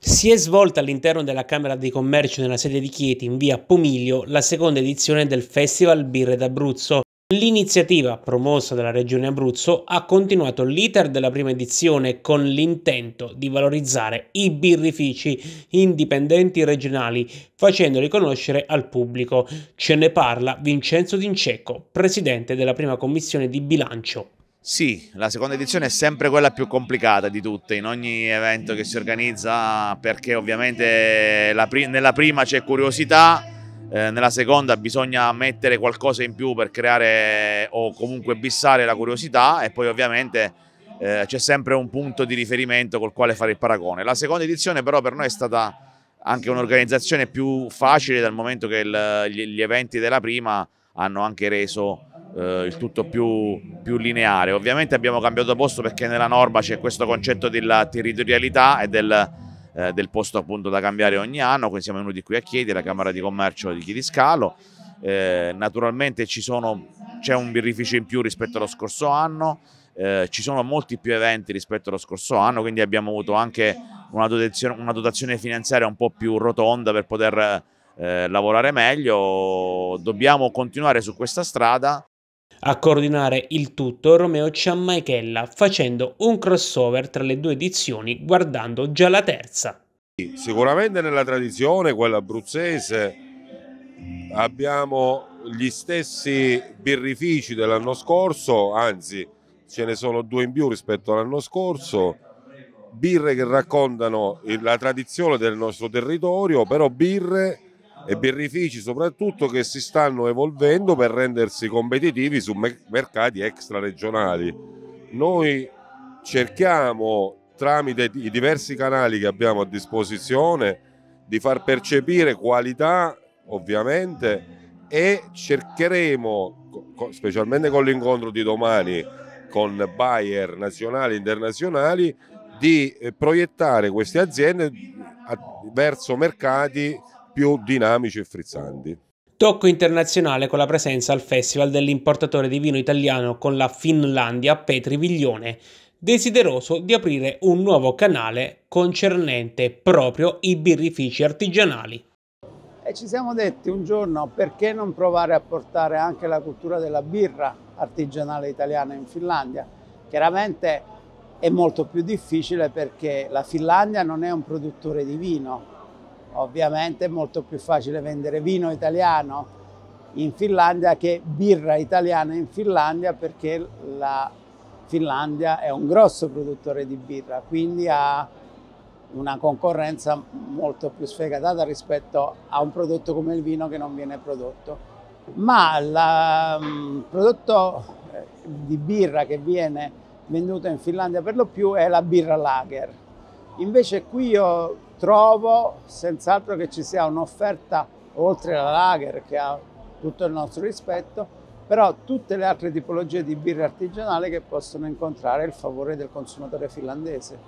Si è svolta all'interno della Camera di Commercio nella sede di Chieti, in via Pomiglio, la seconda edizione del Festival Birre d'Abruzzo. L'iniziativa, promossa dalla Regione Abruzzo, ha continuato l'iter della prima edizione con l'intento di valorizzare i birrifici indipendenti regionali, facendoli conoscere al pubblico. Ce ne parla Vincenzo D'Incecco, presidente della prima commissione di bilancio sì, la seconda edizione è sempre quella più complicata di tutte, in ogni evento che si organizza, perché ovviamente pri nella prima c'è curiosità, eh, nella seconda bisogna mettere qualcosa in più per creare o comunque bissare la curiosità e poi ovviamente eh, c'è sempre un punto di riferimento col quale fare il paragone. La seconda edizione però per noi è stata anche un'organizzazione più facile dal momento che il, gli, gli eventi della prima hanno anche reso eh, il tutto più, più, lineare. Ovviamente abbiamo cambiato posto perché nella norma c'è questo concetto della territorialità e del, eh, del, posto appunto da cambiare ogni anno, quindi siamo venuti qui a Chiedi, la Camera di Commercio di Chiedi Scalo. Eh, naturalmente sono, c'è un birrificio in più rispetto allo scorso anno, eh, ci sono molti più eventi rispetto allo scorso anno, quindi abbiamo avuto anche una dotazione, una dotazione finanziaria un po' più rotonda per poter eh, lavorare meglio. Dobbiamo continuare su questa strada. A coordinare il tutto Romeo Ciammaichella facendo un crossover tra le due edizioni guardando già la terza. Sicuramente nella tradizione, quella abruzzese, abbiamo gli stessi birrifici dell'anno scorso, anzi ce ne sono due in più rispetto all'anno scorso, birre che raccontano la tradizione del nostro territorio, però birre e birrifici soprattutto che si stanno evolvendo per rendersi competitivi su mercati extraregionali. Noi cerchiamo tramite i diversi canali che abbiamo a disposizione di far percepire qualità ovviamente e cercheremo specialmente con l'incontro di domani con buyer nazionali e internazionali di eh, proiettare queste aziende verso mercati più dinamici e frizzanti. Tocco internazionale con la presenza al Festival dell'importatore di vino italiano con la Finlandia Petri Viglione, desideroso di aprire un nuovo canale concernente proprio i birrifici artigianali. E ci siamo detti un giorno perché non provare a portare anche la cultura della birra artigianale italiana in Finlandia. Chiaramente è molto più difficile perché la Finlandia non è un produttore di vino, Ovviamente è molto più facile vendere vino italiano in Finlandia che birra italiana in Finlandia perché la Finlandia è un grosso produttore di birra, quindi ha una concorrenza molto più sfegatata rispetto a un prodotto come il vino che non viene prodotto. Ma la, il mm, prodotto eh, di birra che viene venduto in Finlandia per lo più è la birra lager, Invece qui io trovo senz'altro che ci sia un'offerta oltre alla lager che ha tutto il nostro rispetto, però tutte le altre tipologie di birra artigianale che possono incontrare il favore del consumatore finlandese.